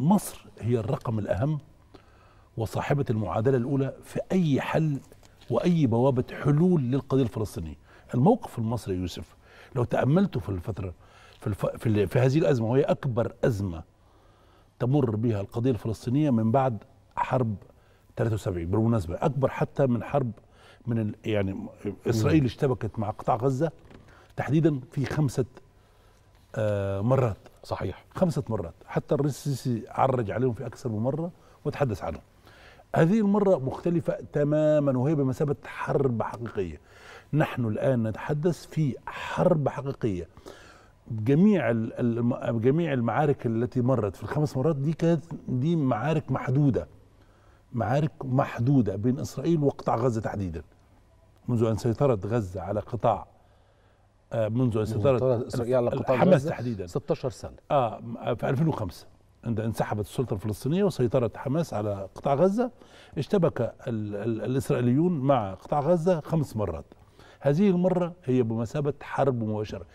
مصر هي الرقم الأهم وصاحبة المعادلة الأولى في أي حل وأي بوابة حلول للقضية الفلسطينية الموقف المصري يوسف لو تأملته في الفترة في, الف... في, ال... في هذه الأزمة وهي أكبر أزمة تمر بها القضية الفلسطينية من بعد حرب 73 بالمناسبة أكبر حتى من حرب من ال... يعني إسرائيل نعم. اشتبكت مع قطاع غزة تحديدا في خمسة آه مرات صحيح خمسة مرات حتى الرئيس السيسي عرج عليهم في أكثر من مرة وتحدث عنهم هذه المرة مختلفة تماما وهي بمثابة حرب حقيقية نحن الآن نتحدث في حرب حقيقية جميع جميع المعارك التي مرت في الخمس مرات دي كانت دي معارك محدودة معارك محدودة بين إسرائيل وقطاع غزة تحديدا منذ أن سيطرت غزة على قطاع منذ استثارة اسرائيل على قطاع حماس تحديدا 16 سنة اه في 2005 عند انسحبت السلطة الفلسطينية وسيطرت حماس على قطاع غزة اشتبك ال ال الإسرائيليون مع قطاع غزة خمس مرات هذه المرة هي بمثابة حرب مباشرة